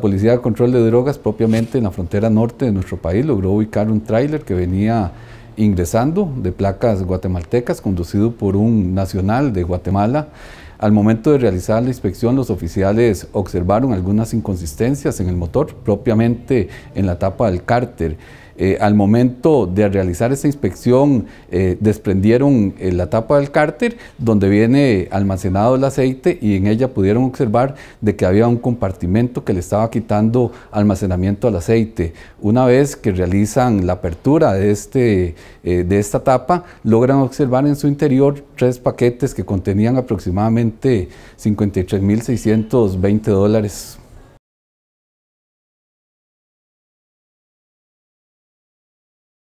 La Policía de Control de Drogas, propiamente en la frontera norte de nuestro país, logró ubicar un tráiler que venía ingresando de placas guatemaltecas, conducido por un nacional de Guatemala. Al momento de realizar la inspección, los oficiales observaron algunas inconsistencias en el motor, propiamente en la tapa del cárter. Eh, al momento de realizar esta inspección, eh, desprendieron eh, la tapa del cárter donde viene almacenado el aceite y en ella pudieron observar de que había un compartimento que le estaba quitando almacenamiento al aceite. Una vez que realizan la apertura de, este, de esta tapa, logran observar en su interior tres paquetes que contenían aproximadamente 53.620 dólares.